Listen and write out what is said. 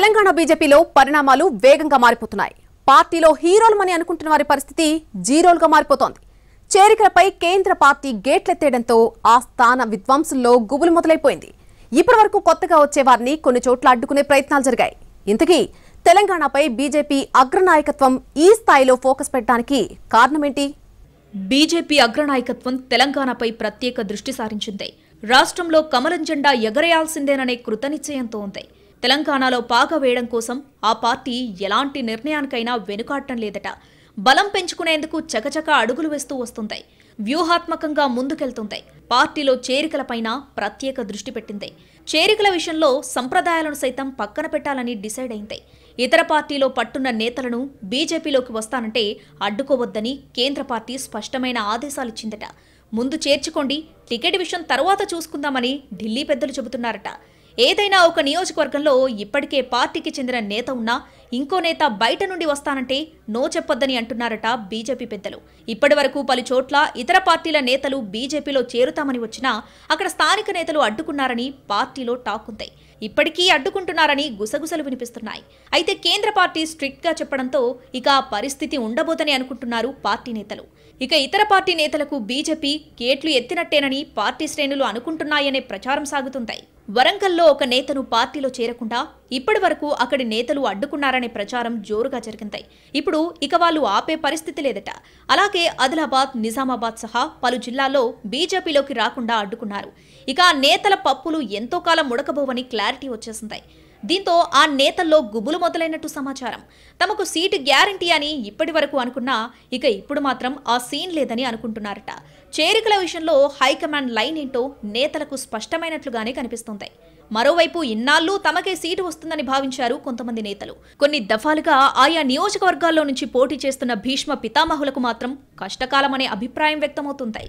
తెలంగాణ బీజేపీలో పరిణామాలు వేగంగా మారిపోతున్నాయి పార్టీలో హీరోలమని అనుకుంటున్న వారి పరిస్థితి జీరోలుగా మారిపోతోంది చేరికలపై కేంద్ర పార్టీ గేట్లెత్తేయడంతో ఆ స్థాన విద్వాంసుల్లో గుబులు మొదలైపోయింది ఇప్పటి వరకు కొత్తగా వచ్చేవారిని కొన్ని చోట్ల అడ్డుకునే ప్రయత్నాలు జరిగాయి ఇంతకీ తెలంగాణపై బీజేపీ అగ్రనాయకత్వం ఈ స్థాయిలో ఫోకస్ పెట్టడానికి కారణమేంటి బీజేపీ అగ్రనాయకత్వం తెలంగాణపై ప్రత్యేక దృష్టి సారించింది రాష్ట్రంలో కమలం జెండా ఎగరేయాల్సిందేననే కృతనిశ్చయంతో ఉంది తెలంగాణలో పాక వేయడం కోసం ఆ పార్టీ ఎలాంటి నిర్ణయానికైనా వెనుకాడటం లేదట బలం పెంచుకునేందుకు చకచక అడుగులు వేస్తూ వస్తుంటాయి వ్యూహాత్మకంగా ముందుకెళ్తుంటాయి పార్టీలో చేరికలపైన ప్రత్యేక దృష్టి పెట్టింది చేరికల విషయంలో సంప్రదాయాలను సైతం పక్కన పెట్టాలని డిసైడ్ అయింది ఇతర పార్టీలో పట్టున్న నేతలను బీజేపీలోకి వస్తానంటే అడ్డుకోవద్దని కేంద్ర పార్టీ స్పష్టమైన ఆదేశాలిచ్చిందట ముందు చేర్చుకోండి టికెట్ విషయం తర్వాత చూసుకుందామని ఢిల్లీ పెద్దలు చెబుతున్నారట ఏదైనా ఒక నియోజకవర్గంలో ఇప్పటికే పార్టీకి చెందిన నేత ఉన్నా ఇంకో నేత బయట నుండి వస్తానంటే నో చెప్పొద్దని అంటున్నారట బీజేపీ పెద్దలు ఇప్పటి వరకు పలుచోట్ల ఇతర పార్టీల నేతలు బీజేపీలో చేరుతామని వచ్చినా అక్కడ స్థానిక నేతలు అడ్డుకున్నారని పార్టీలో టాక్ ఉంది ఇప్పటికీ అడ్డుకుంటున్నారని గుసగుసలు వినిపిస్తున్నాయి అయితే కేంద్ర పార్టీ స్ట్రిక్ట్గా చెప్పడంతో ఇక పరిస్థితి ఉండబోదని అనుకుంటున్నారు పార్టీ నేతలు ఇక ఇతర పార్టీ నేతలకు బీజేపీ గేట్లు ఎత్తినట్టేనని పార్టీ శ్రేణులు అనుకుంటున్నాయనే ప్రచారం సాగుతుంటాయి వరంగల్లో ఒక నేతను పార్టీలో చేరకుండా ఇప్పటి వరకు అక్కడి నేతలు అడ్డుకున్నారనే ప్రచారం జోరుగా జరిగింది ఇప్పుడు ఇక వాళ్ళు ఆపే పరిస్థితి లేదట అలాగే ఆదిలాబాద్ నిజామాబాద్ సహా పలు జిల్లాల్లో బీజేపీలోకి రాకుండా అడ్డుకున్నారు ఇక నేతల పప్పులు ఎంతో కాలం ఉడకబోవని క్లారిటీ వచ్చేసింది దీంతో ఆ నేతల్లో గుబులు మొదలైనట్టు సమాచారం తమకు సీటు గ్యారంటీ అని ఇప్పటి వరకు అనుకున్నా ఇక ఇప్పుడు మాత్రం ఆ సీన్ లేదని అనుకుంటున్నారట చేరికల విషయంలో హైకమాండ్ లైన్ ఏంటో నేతలకు స్పష్టమైనట్లుగానే కనిపిస్తుంది మరోవైపు ఇన్నాళ్ళు తమకే సీటు వస్తుందని భావించారు కొంతమంది నేతలు కొన్ని దఫాలుగా ఆయా నియోజకవర్గాల్లో నుంచి పోటీ చేస్తున్న భీష్మ పితామహులకు మాత్రం కష్టకాలమనే అభిప్రాయం వ్యక్తమవుతుంది